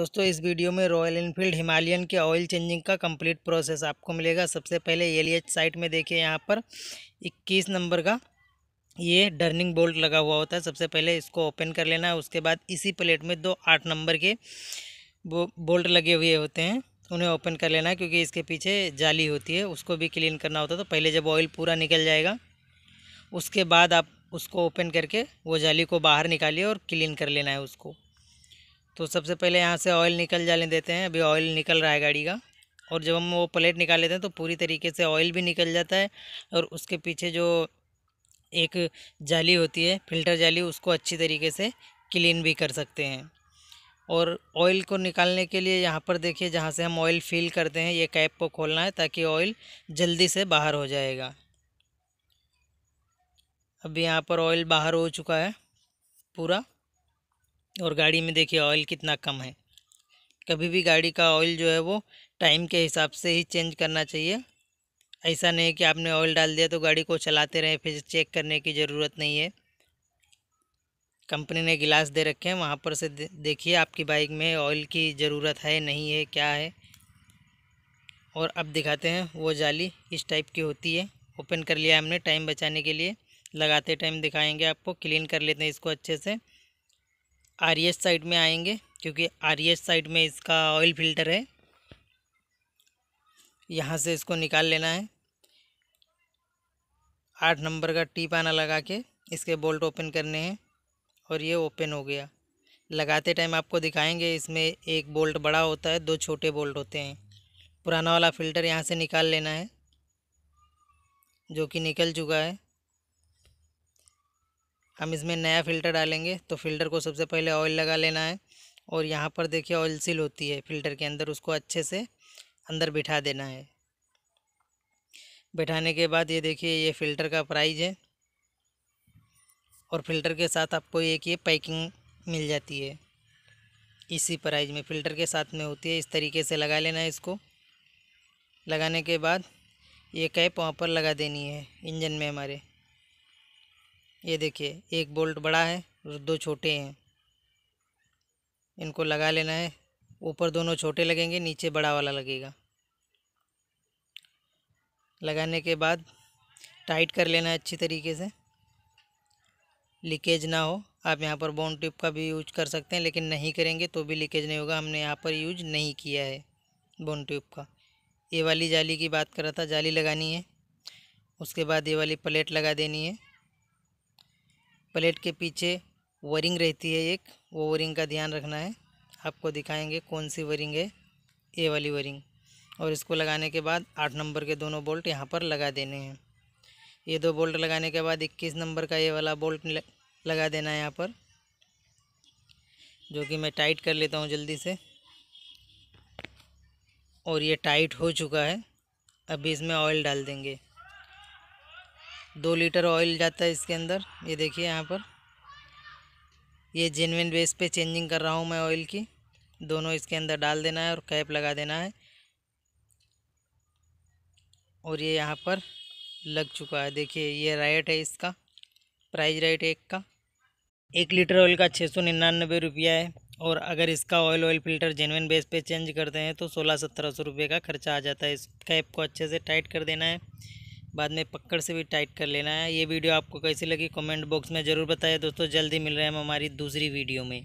दोस्तों इस वीडियो में रॉयल इनफील्ड हिमालयन के ऑयल चेंजिंग का कंप्लीट प्रोसेस आपको मिलेगा सबसे पहले एल साइट e में देखिए यहाँ पर 21 नंबर का ये डर्निंग बोल्ट लगा हुआ होता है सबसे पहले इसको ओपन कर लेना है उसके बाद इसी प्लेट में दो आठ नंबर के बो, बोल्ट लगे हुए होते हैं उन्हें ओपन कर लेना है क्योंकि इसके पीछे जाली होती है उसको भी क्लीन करना होता है तो पहले जब ऑयल पूरा निकल जाएगा उसके बाद आप उसको ओपन करके वो जाली को बाहर निकालिए और क्लीन कर लेना है उसको तो सबसे पहले यहाँ से ऑयल निकल जाने देते हैं अभी ऑयल निकल रहा है गाड़ी का और जब हम वो प्लेट निकाल लेते हैं तो पूरी तरीके से ऑयल भी निकल जाता है और उसके पीछे जो एक जाली होती है फिल्टर जाली उसको अच्छी तरीके से क्लीन भी कर सकते हैं और ऑयल को निकालने के लिए यहाँ पर देखिए जहाँ से हम ऑयल फिल करते हैं ये कैप को खोलना है ताकि ऑयल जल्दी से बाहर हो जाएगा अभी यहाँ पर ऑयल बाहर हो चुका है पूरा और गाड़ी में देखिए ऑयल कितना कम है कभी भी गाड़ी का ऑयल जो है वो टाइम के हिसाब से ही चेंज करना चाहिए ऐसा नहीं कि आपने ऑयल डाल दिया तो गाड़ी को चलाते रहें फिर चेक करने की ज़रूरत नहीं है कंपनी ने गिलास दे रखे हैं वहाँ पर से देखिए आपकी बाइक में ऑयल की ज़रूरत है नहीं है क्या है और अब दिखाते हैं वो जाली इस टाइप की होती है ओपन कर लिया हमने टाइम बचाने के लिए लगाते टाइम दिखाएंगे आपको क्लीन कर लेते हैं इसको अच्छे से आर साइड में आएंगे क्योंकि आर साइड में इसका ऑयल फिल्टर है यहाँ से इसको निकाल लेना है आठ नंबर का टीप आना लगा के इसके बोल्ट ओपन करने हैं और ये ओपन हो गया लगाते टाइम आपको दिखाएंगे इसमें एक बोल्ट बड़ा होता है दो छोटे बोल्ट होते हैं पुराना वाला फ़िल्टर यहाँ से निकाल लेना है जो कि निकल चुका है हम इसमें नया फ़िल्टर डालेंगे तो फ़िल्टर को सबसे पहले ऑयल लगा लेना है और यहाँ पर देखिए ऑयल सील होती है फ़िल्टर के अंदर उसको अच्छे से अंदर बिठा देना है बैठाने के बाद ये देखिए ये फ़िल्टर का प्राइज़ है और फ़िल्टर के साथ आपको एक ये पैकिंग मिल जाती है इसी प्राइज़ में फ़िल्टर के साथ में होती है इस तरीके से लगा लेना है इसको लगाने के बाद ये कैप वहाँ पर लगा देनी है इंजन में हमारे ये देखिए एक बोल्ट बड़ा है और दो छोटे हैं इनको लगा लेना है ऊपर दोनों छोटे लगेंगे नीचे बड़ा वाला लगेगा लगाने के बाद टाइट कर लेना है अच्छी तरीके से लीकेज ना हो आप यहाँ पर बोन टिप का भी यूज कर सकते हैं लेकिन नहीं करेंगे तो भी लीकेज नहीं होगा हमने यहाँ पर यूज नहीं किया है बोन ट्यूब का ये वाली जाली की बात कर रहा था जाली लगानी है उसके बाद ये वाली प्लेट लगा देनी है प्लेट के पीछे वरिंग रहती है एक वो वरिंग का ध्यान रखना है आपको दिखाएंगे कौन सी वरिंग है ए वाली वरिंग और इसको लगाने के बाद आठ नंबर के दोनों बोल्ट यहाँ पर लगा देने हैं ये दो बोल्ट लगाने के बाद इक्कीस नंबर का ये वाला बोल्ट लगा देना है यहाँ पर जो कि मैं टाइट कर लेता हूँ जल्दी से और ये टाइट हो चुका है अभी इसमें ऑयल डाल देंगे दो लीटर ऑयल जाता है इसके अंदर ये देखिए यहाँ पर ये जेनविन बेस पे चेंजिंग कर रहा हूँ मैं ऑयल की दोनों इसके अंदर डाल देना है और कैप लगा देना है और ये यहाँ पर लग चुका है देखिए ये राइट है इसका प्राइस राइट एक का एक लीटर ऑयल का छः सौ निन्यानबे रुपया है और अगर इसका oil oil filter genuine base पे चेंज करते हैं तो सोलह सत्रह सौ रुपये का खर्चा आ जाता है इस कैप को अच्छे से टाइट कर देना है बाद में पकड़ से भी टाइट कर लेना है ये वीडियो आपको कैसी लगी कमेंट बॉक्स में ज़रूर बताएं दोस्तों जल्दी मिल रहे हैं हम हमारी दूसरी वीडियो में